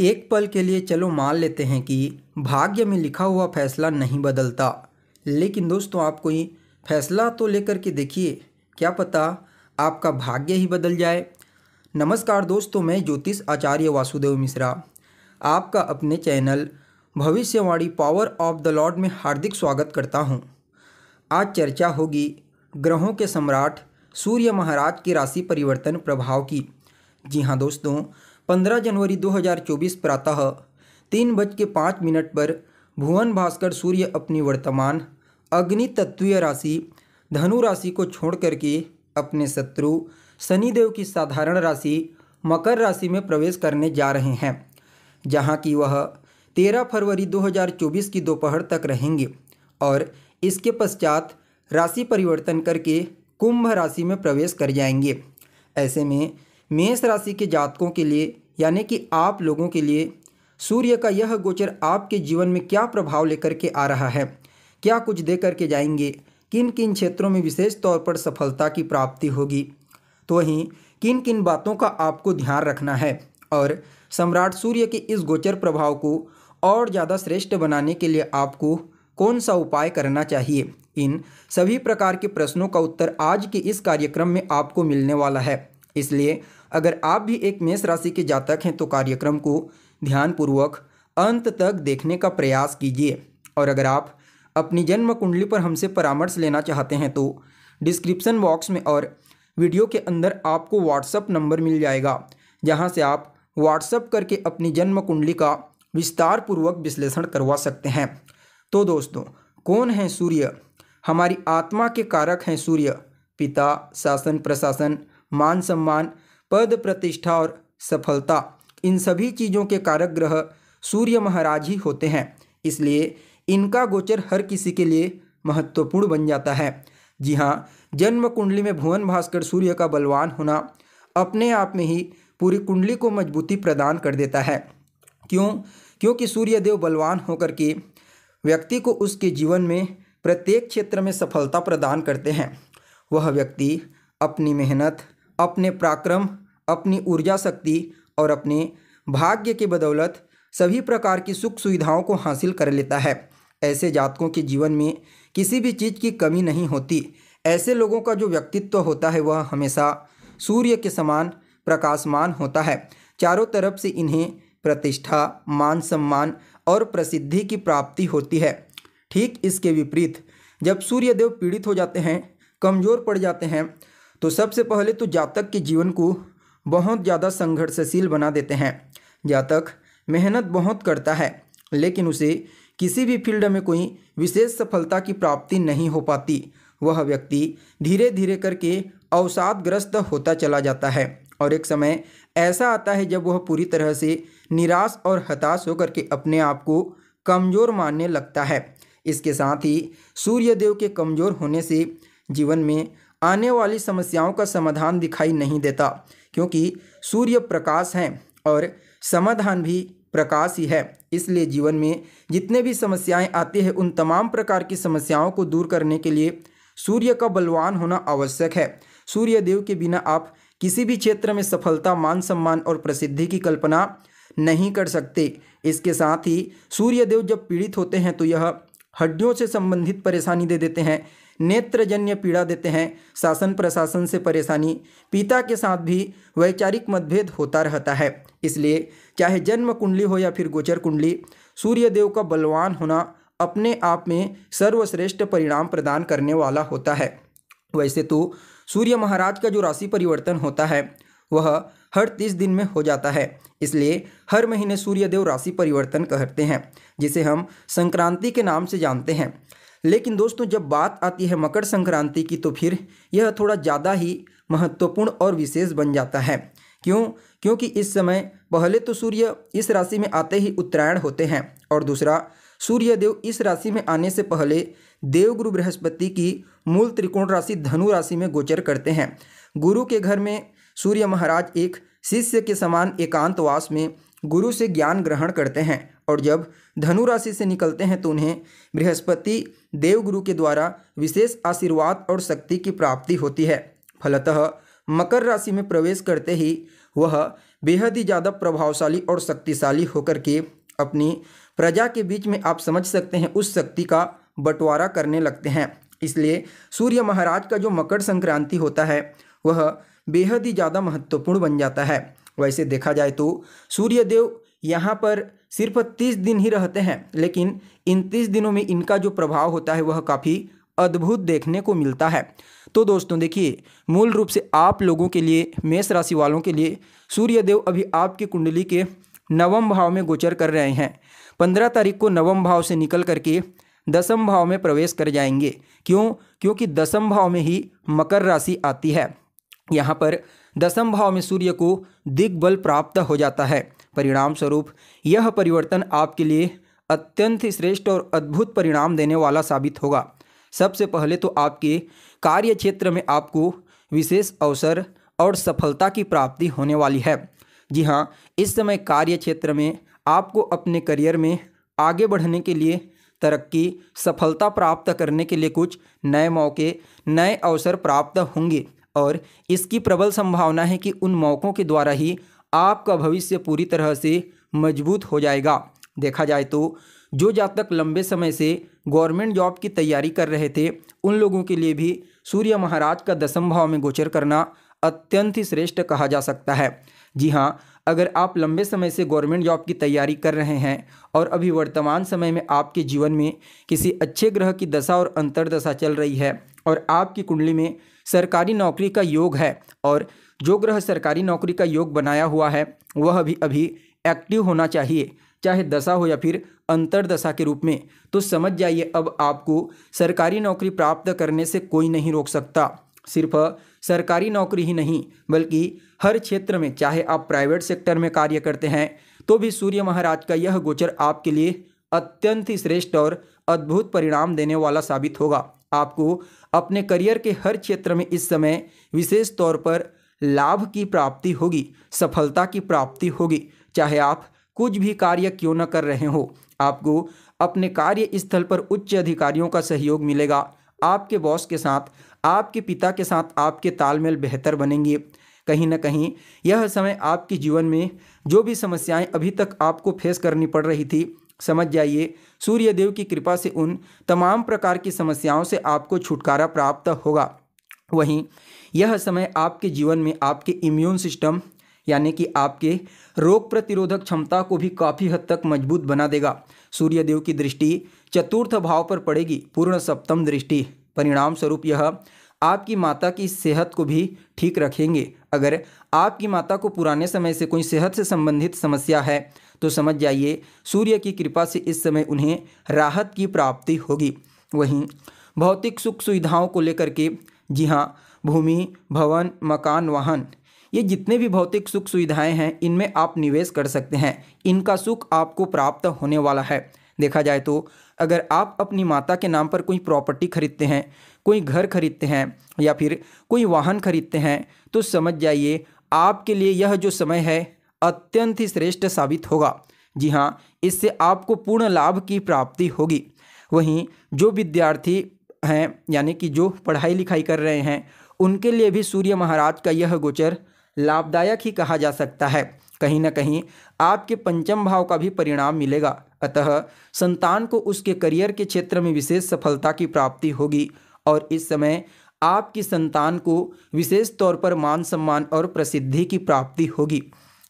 एक पल के लिए चलो मान लेते हैं कि भाग्य में लिखा हुआ फैसला नहीं बदलता लेकिन दोस्तों आप कोई फैसला तो लेकर के देखिए क्या पता आपका भाग्य ही बदल जाए नमस्कार दोस्तों मैं ज्योतिष आचार्य वासुदेव मिश्रा आपका अपने चैनल भविष्यवाणी पावर ऑफ द लॉर्ड में हार्दिक स्वागत करता हूँ आज चर्चा होगी ग्रहों के सम्राट सूर्य महाराज की राशि परिवर्तन प्रभाव की जी हाँ दोस्तों 15 जनवरी 2024 प्रातः तीन बज के पाँच मिनट पर भुवन भास्कर सूर्य अपनी वर्तमान अग्नि तत्वीय राशि धनु राशि को छोड़ करके अपने शत्रु शनिदेव की साधारण राशि मकर राशि में प्रवेश करने जा रहे हैं जहां की वह 13 फरवरी 2024 की दोपहर तक रहेंगे और इसके पश्चात राशि परिवर्तन करके कुंभ राशि में प्रवेश कर जाएंगे ऐसे में मेष राशि के जातकों के लिए यानी कि आप लोगों के लिए सूर्य का यह गोचर आपके जीवन में क्या प्रभाव लेकर के आ रहा है क्या कुछ दे करके जाएंगे किन किन क्षेत्रों में विशेष तौर पर सफलता की प्राप्ति होगी तो वहीं किन किन बातों का आपको ध्यान रखना है और सम्राट सूर्य के इस गोचर प्रभाव को और ज़्यादा श्रेष्ठ बनाने के लिए आपको कौन सा उपाय करना चाहिए इन सभी प्रकार के प्रश्नों का उत्तर आज के इस कार्यक्रम में आपको मिलने वाला है इसलिए अगर आप भी एक मेष राशि के जातक हैं तो कार्यक्रम को ध्यानपूर्वक अंत तक देखने का प्रयास कीजिए और अगर आप अपनी जन्म कुंडली पर हमसे परामर्श लेना चाहते हैं तो डिस्क्रिप्सन बॉक्स में और वीडियो के अंदर आपको व्हाट्सअप नंबर मिल जाएगा जहां से आप व्हाट्सअप करके अपनी जन्म कुंडली का विस्तार पूर्वक विश्लेषण करवा सकते हैं तो दोस्तों कौन है सूर्य हमारी आत्मा के कारक हैं सूर्य पिता शासन प्रशासन मान सम्मान पद प्रतिष्ठा और सफलता इन सभी चीज़ों के कारक ग्रह सूर्य महाराज ही होते हैं इसलिए इनका गोचर हर किसी के लिए महत्वपूर्ण बन जाता है जी हाँ जन्म कुंडली में भुवन भास्कर सूर्य का बलवान होना अपने आप में ही पूरी कुंडली को मजबूती प्रदान कर देता है क्यों क्योंकि सूर्यदेव बलवान होकर के व्यक्ति को उसके जीवन में प्रत्येक क्षेत्र में सफलता प्रदान करते हैं वह व्यक्ति अपनी मेहनत अपने पराक्रम अपनी ऊर्जा शक्ति और अपने भाग्य के बदौलत सभी प्रकार की सुख सुविधाओं को हासिल कर लेता है ऐसे जातकों के जीवन में किसी भी चीज़ की कमी नहीं होती ऐसे लोगों का जो व्यक्तित्व होता है वह हमेशा सूर्य के समान प्रकाशमान होता है चारों तरफ से इन्हें प्रतिष्ठा मान सम्मान और प्रसिद्धि की प्राप्ति होती है ठीक इसके विपरीत जब सूर्यदेव पीड़ित हो जाते हैं कमज़ोर पड़ जाते हैं तो सबसे पहले तो जातक के जीवन को बहुत ज़्यादा संघर्षशील बना देते हैं जातक मेहनत बहुत करता है लेकिन उसे किसी भी फील्ड में कोई विशेष सफलता की प्राप्ति नहीं हो पाती वह व्यक्ति धीरे धीरे करके अवसादग्रस्त होता चला जाता है और एक समय ऐसा आता है जब वह पूरी तरह से निराश और हताश होकर के अपने आप को कमज़ोर मानने लगता है इसके साथ ही सूर्यदेव के कमज़ोर होने से जीवन में आने वाली समस्याओं का समाधान दिखाई नहीं देता क्योंकि सूर्य प्रकाश है और समाधान भी प्रकाश ही है इसलिए जीवन में जितने भी समस्याएं आती हैं उन तमाम प्रकार की समस्याओं को दूर करने के लिए सूर्य का बलवान होना आवश्यक है सूर्य देव के बिना आप किसी भी क्षेत्र में सफलता मान सम्मान और प्रसिद्धि की कल्पना नहीं कर सकते इसके साथ ही सूर्यदेव जब पीड़ित होते हैं तो यह हड्डियों से संबंधित परेशानी दे देते हैं नेत्रजन्य पीड़ा देते हैं शासन प्रशासन से परेशानी पिता के साथ भी वैचारिक मतभेद होता रहता है इसलिए चाहे जन्म कुंडली हो या फिर गोचर कुंडली सूर्यदेव का बलवान होना अपने आप में सर्वश्रेष्ठ परिणाम प्रदान करने वाला होता है वैसे तो सूर्य महाराज का जो राशि परिवर्तन होता है वह हर तीस दिन में हो जाता है इसलिए हर महीने सूर्यदेव राशि परिवर्तन करते हैं जिसे हम संक्रांति के नाम से जानते हैं लेकिन दोस्तों जब बात आती है मकर संक्रांति की तो फिर यह थोड़ा ज़्यादा ही महत्वपूर्ण और विशेष बन जाता है क्यों क्योंकि इस समय पहले तो सूर्य इस राशि में आते ही उत्तरायण होते हैं और दूसरा सूर्यदेव इस राशि में आने से पहले देवगुरु बृहस्पति की मूल त्रिकोण राशि धनु राशि में गोचर करते हैं गुरु के घर में सूर्य महाराज एक शिष्य के समान एकांतवास में गुरु से ज्ञान ग्रहण करते हैं और जब धनु राशि से निकलते हैं तो उन्हें बृहस्पति देवगुरु के द्वारा विशेष आशीर्वाद और शक्ति की प्राप्ति होती है फलतः मकर राशि में प्रवेश करते ही वह बेहद ही ज़्यादा प्रभावशाली और शक्तिशाली होकर के अपनी प्रजा के बीच में आप समझ सकते हैं उस शक्ति का बंटवारा करने लगते हैं इसलिए सूर्य महाराज का जो मकर संक्रांति होता है वह बेहद ही ज़्यादा महत्वपूर्ण बन जाता है वैसे देखा जाए तो सूर्यदेव यहाँ पर सिर्फ तीस दिन ही रहते हैं लेकिन इन तीस दिनों में इनका जो प्रभाव होता है वह काफ़ी अद्भुत देखने को मिलता है तो दोस्तों देखिए मूल रूप से आप लोगों के लिए मेष राशि वालों के लिए सूर्यदेव अभी आपकी कुंडली के नवम भाव में गोचर कर रहे हैं पंद्रह तारीख को नवम भाव से निकल करके दसम भाव में प्रवेश कर जाएंगे क्यों क्योंकि दसम भाव में ही मकर राशि आती है यहाँ पर दसम भाव में सूर्य को दिग्बल प्राप्त हो जाता है परिणाम स्वरूप यह परिवर्तन आपके लिए अत्यंत श्रेष्ठ और अद्भुत परिणाम देने वाला साबित होगा सबसे पहले तो आपके कार्य क्षेत्र में आपको विशेष अवसर और सफलता की प्राप्ति होने वाली है जी हाँ इस समय कार्य क्षेत्र में आपको अपने करियर में आगे बढ़ने के लिए तरक्की सफलता प्राप्त करने के लिए कुछ नए मौके नए अवसर प्राप्त होंगे और इसकी प्रबल संभावना है कि उन मौक़ों के द्वारा ही आपका भविष्य पूरी तरह से मजबूत हो जाएगा देखा जाए तो जो जातक लंबे समय से गवर्नमेंट जॉब की तैयारी कर रहे थे उन लोगों के लिए भी सूर्य महाराज का दसम भाव में गोचर करना अत्यंत ही श्रेष्ठ कहा जा सकता है जी हाँ अगर आप लंबे समय से गवर्नमेंट जॉब की तैयारी कर रहे हैं और अभी वर्तमान समय में आपके जीवन में किसी अच्छे ग्रह की दशा और अंतरदशा चल रही है और आपकी कुंडली में सरकारी नौकरी का योग है और जो ग्रह सरकारी नौकरी का योग बनाया हुआ है वह भी अभी एक्टिव होना चाहिए चाहे दशा हो या फिर अंतरदशा के रूप में तो समझ जाइए अब आपको सरकारी नौकरी प्राप्त करने से कोई नहीं रोक सकता सिर्फ सरकारी नौकरी ही नहीं बल्कि हर क्षेत्र में चाहे आप प्राइवेट सेक्टर में कार्य करते हैं तो भी सूर्य महाराज का यह गोचर आपके लिए अत्यंत ही श्रेष्ठ और अद्भुत परिणाम देने वाला साबित होगा आपको अपने करियर के हर क्षेत्र में इस समय विशेष तौर पर लाभ की प्राप्ति होगी सफलता की प्राप्ति होगी चाहे आप कुछ भी कार्य क्यों न कर रहे हो आपको अपने कार्य स्थल पर उच्च अधिकारियों का सहयोग मिलेगा आपके बॉस के साथ आपके पिता के साथ आपके तालमेल बेहतर बनेंगे कहीं ना कहीं यह समय आपके जीवन में जो भी समस्याएं अभी तक आपको फेस करनी पड़ रही थी समझ जाइए सूर्यदेव की कृपा से उन तमाम प्रकार की समस्याओं से आपको छुटकारा प्राप्त होगा वहीं यह समय आपके जीवन में आपके इम्यून सिस्टम यानी कि आपके रोग प्रतिरोधक क्षमता को भी काफ़ी हद तक मजबूत बना देगा सूर्यदेव की दृष्टि चतुर्थ भाव पर पड़ेगी पूर्ण सप्तम दृष्टि परिणाम स्वरूप यह आपकी माता की सेहत को भी ठीक रखेंगे अगर आपकी माता को पुराने समय से कोई सेहत से संबंधित समस्या है तो समझ जाइए सूर्य की कृपा से इस समय उन्हें राहत की प्राप्ति होगी वहीं भौतिक सुख सुविधाओं को लेकर के जी हाँ भूमि भवन मकान वाहन ये जितने भी भौतिक सुख सुविधाएं हैं इनमें आप निवेश कर सकते हैं इनका सुख आपको प्राप्त होने वाला है देखा जाए तो अगर आप अपनी माता के नाम पर कोई प्रॉपर्टी खरीदते हैं कोई घर खरीदते हैं या फिर कोई वाहन खरीदते हैं तो समझ जाइए आपके लिए यह जो समय है अत्यंत ही श्रेष्ठ साबित होगा जी हाँ इससे आपको पूर्ण लाभ की प्राप्ति होगी वहीं जो विद्यार्थी हैं यानी कि जो पढ़ाई लिखाई कर रहे हैं उनके लिए भी सूर्य महाराज का यह गोचर लाभदायक ही कहा जा सकता है कहीं ना कहीं आपके पंचम भाव का भी परिणाम मिलेगा अतः संतान को उसके करियर के क्षेत्र में विशेष सफलता की प्राप्ति होगी और इस समय आपकी संतान को विशेष तौर पर मान सम्मान और प्रसिद्धि की प्राप्ति होगी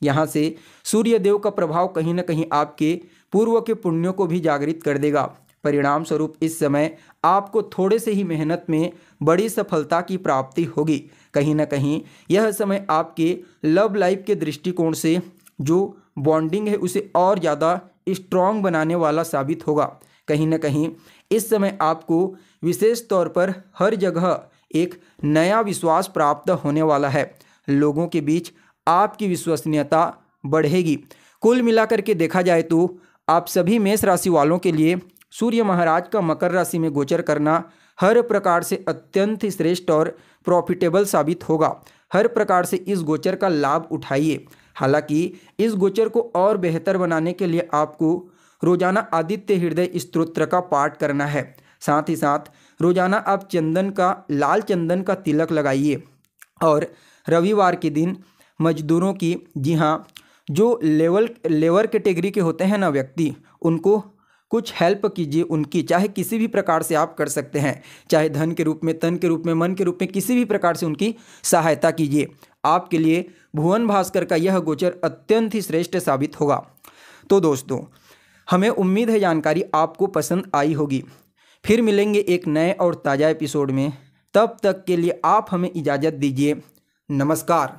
यहाँ से सूर्यदेव का प्रभाव कहीं ना कहीं आपके पूर्व के पुण्यों को भी जागृत कर देगा परिणाम स्वरूप इस समय आपको थोड़े से ही मेहनत में बड़ी सफलता की प्राप्ति होगी कहीं ना कहीं यह समय आपके लव लाइफ के दृष्टिकोण से जो बॉन्डिंग है उसे और ज़्यादा स्ट्रॉन्ग बनाने वाला साबित होगा कहीं ना कहीं इस समय आपको विशेष तौर पर हर जगह एक नया विश्वास प्राप्त होने वाला है लोगों के बीच आपकी विश्वसनीयता बढ़ेगी कुल मिलाकर के देखा जाए तो आप सभी मेष राशि वालों के लिए सूर्य महाराज का मकर राशि में गोचर करना हर प्रकार से अत्यंत श्रेष्ठ और प्रॉफिटेबल साबित होगा हर प्रकार से इस गोचर का लाभ उठाइए हालांकि इस गोचर को और बेहतर बनाने के लिए आपको रोजाना आदित्य हृदय स्त्रोत्र का पाठ करना है साथ ही साथ रोजाना आप चंदन का लाल चंदन का तिलक लगाइए और रविवार के दिन मजदूरों की जी हाँ जो लेवल लेवर कैटेगरी के होते हैं ना व्यक्ति उनको कुछ हेल्प कीजिए उनकी चाहे किसी भी प्रकार से आप कर सकते हैं चाहे धन के रूप में तन के रूप में मन के रूप में किसी भी प्रकार से उनकी सहायता कीजिए आपके लिए भुवन भास्कर का यह गोचर अत्यंत ही श्रेष्ठ साबित होगा तो दोस्तों हमें उम्मीद है जानकारी आपको पसंद आई होगी फिर मिलेंगे एक नए और ताज़ा एपिसोड में तब तक के लिए आप हमें इजाज़त दीजिए नमस्कार